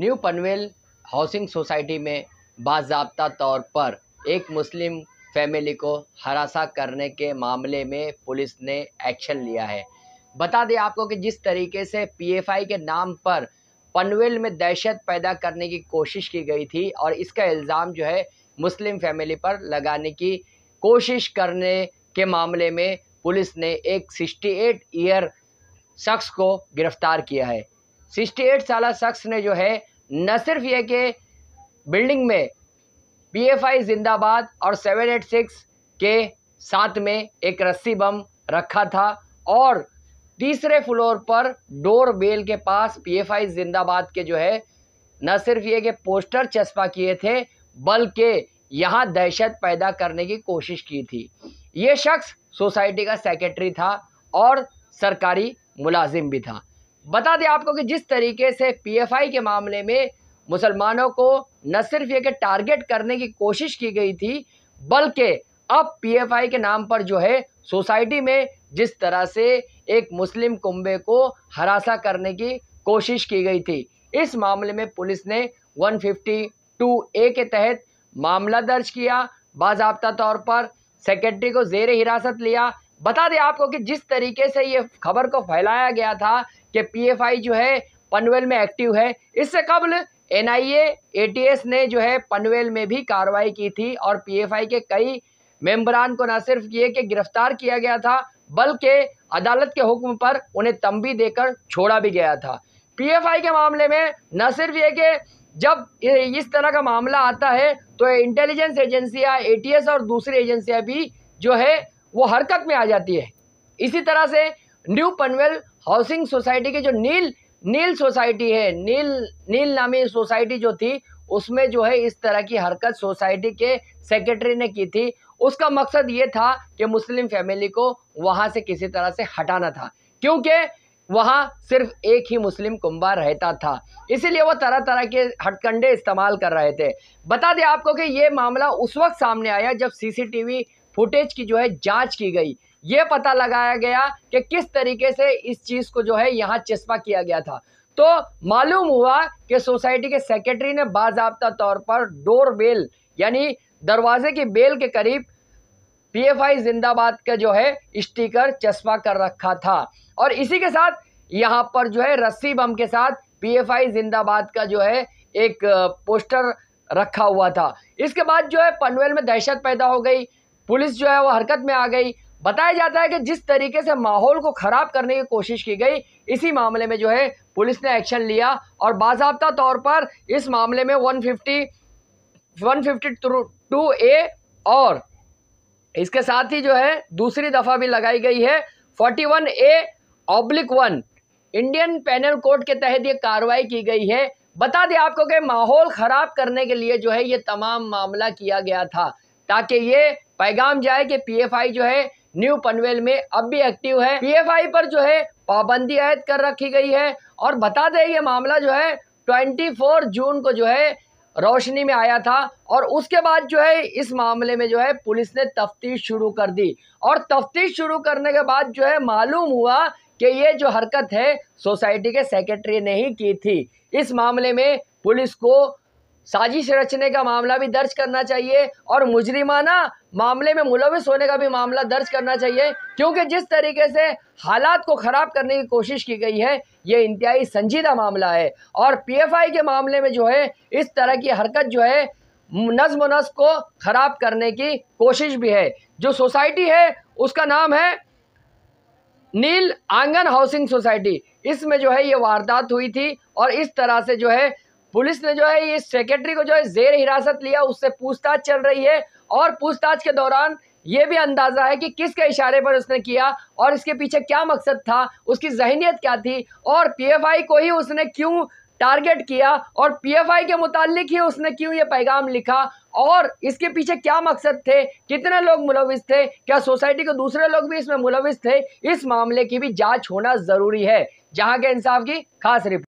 new Panvel housing society में बाबा तौर पर एक मुस्लिम फैमिली को हरासा करने के मामले में पुलिस ने एक्शन लिया है बता दें आपको कि जिस तरीके से पीएफआई के नाम पर पनवेल में दहशत पैदा करने की कोशिश की गई थी और इसका इल्ज़ाम जो है मुस्लिम फैमिली पर लगाने की कोशिश करने के मामले में पुलिस ने एक 68 ईयर शख्स को गिरफ्तार किया है सिक्सटी एट साल शख्स ने जो है न सिर्फ ये कि बिल्डिंग में पी एफ आई जिंदाबाद और सेवन एट सिक्स के साथ में एक रस्सी बम रखा था और तीसरे फ्लोर पर डोर बेल के पास पीएफआई जिंदाबाद के जो है न सिर्फ ये कि पोस्टर चस्पा किए थे बल्कि यहाँ दहशत पैदा करने की कोशिश की थी ये शख्स सोसाइटी का सेक्रेटरी था और सरकारी मुलाजिम भी था बता दें आपको कि जिस तरीके से पीएफआई के मामले में मुसलमानों को न सिर्फ ये कि टारगेट करने की कोशिश की गई थी बल्कि अब पीएफआई के नाम पर जो है सोसाइटी में जिस तरह से एक मुस्लिम कुंबे को हरासा करने की कोशिश की गई थी इस मामले में पुलिस ने 152 ए के तहत मामला दर्ज किया बाबा तौर पर सेक्रेटरी को जेर हिरासत लिया बता दें आपको कि जिस तरीके से ये खबर को फैलाया गया था कि पी जो है पनवेल में एक्टिव है इससे कबल एन एटीएस ने जो है पनवेल में भी कार्रवाई की थी और पी के कई मेम्बरान को न सिर्फ ये कि गिरफ्तार किया गया था बल्कि अदालत के हुक्म पर उन्हें तंबी देकर छोड़ा भी गया था पीएफआई के मामले में न सिर्फ ये कि जब इस तरह का मामला आता है तो इंटेलिजेंस एजेंसियां एटीएस और दूसरी एजेंसियां भी जो है वो हरकत में आ जाती है इसी तरह से न्यू पनवेल हाउसिंग सोसाइटी के जो नील नील सोसाइटी है नील नील नामी सोसाइटी जो थी उसमें जो है इस तरह की हरकत सोसाइटी के सेक्रेटरी ने की थी उसका मकसद ये था कि मुस्लिम फैमिली को वहाँ से किसी तरह से हटाना था क्योंकि वहाँ सिर्फ एक ही मुस्लिम कुंबा रहता था इसीलिए वो तरह तरह के हटकंडे इस्तेमाल कर रहे थे बता दें आपको कि ये मामला उस वक्त सामने आया जब सीसीटीवी फुटेज की जो है जांच की गई ये पता लगाया गया कि किस तरीके से इस चीज़ को जो है यहाँ चस्पा किया गया था तो मालूम हुआ कि सोसाइटी के सेक्रेटरी ने बाबा तौर पर डोर बेल यानी दरवाजे की बेल के करीब पीएफआई जिंदाबाद का जो है स्टिकर चस्पा कर रखा था और इसी के साथ यहाँ पर जो है रस्सी बम के साथ पीएफआई जिंदाबाद का जो है एक पोस्टर रखा हुआ था इसके बाद जो है पनवेल में दहशत पैदा हो गई पुलिस जो है वो हरकत में आ गई बताया जाता है कि जिस तरीके से माहौल को ख़राब करने की कोशिश की गई इसी मामले में जो है पुलिस ने एक्शन लिया और बाबा तौर पर इस मामले में फिफ्टी टू ए और इसके साथ ही जो है दूसरी दफ़ा भी लगाई गई है 41 A oblique one Indian penal code के तहत ये कार्रवाई की गई है बता दें आपको कि माहौल ख़राब करने के लिए जो है ये तमाम मामला किया गया था ताकि ये पैगाम जाए कि पीएफआई जो है न्यू पनवेल में अब भी एक्टिव है पीएफआई पर जो है पाबंदी आयद कर रखी गई है और बता दें ये मामला जो है 24 जून को जो है रोशनी में आया था और उसके बाद जो है इस मामले में जो है पुलिस ने तफ्तीश शुरू कर दी और तफ्तीश शुरू करने के बाद जो है मालूम हुआ कि ये जो हरकत है सोसाइटी के सेक्रेटरी ने ही की थी इस मामले में पुलिस को साजिश रचने का मामला भी दर्ज करना चाहिए और मुजरिमाना मामले में मुलविस होने का भी मामला दर्ज करना चाहिए क्योंकि जिस तरीके से हालात को ख़राब करने की कोशिश की गई है ये इंतहाई संजीदा मामला है और पीएफआई के मामले में जो है इस तरह की हरकत जो है नज्म नस्ब को ख़राब करने की कोशिश भी है जो सोसाइटी है उसका नाम है नील आंगन हाउसिंग सोसाइटी इसमें जो है ये वारदात हुई थी और इस तरह से जो है पुलिस ने जो है इस सेक्रेटरी को जो है जेर हिरासत लिया उससे पूछताछ चल रही है और पूछताछ के दौरान ये भी अंदाज़ा है कि किसके इशारे पर उसने किया और इसके पीछे क्या मकसद था उसकी जहनीत क्या थी और पीएफआई को ही उसने क्यों टारगेट किया और पीएफआई के मुतालिक ही उसने क्यों ये पैगाम लिखा और इसके पीछे क्या मकसद थे कितने लोग मुलविस थे क्या सोसाइटी के दूसरे लोग भी इसमें मुलविस थे इस मामले की भी जाँच होना ज़रूरी है जहाँ के इंसाफ की खास रिपोर्ट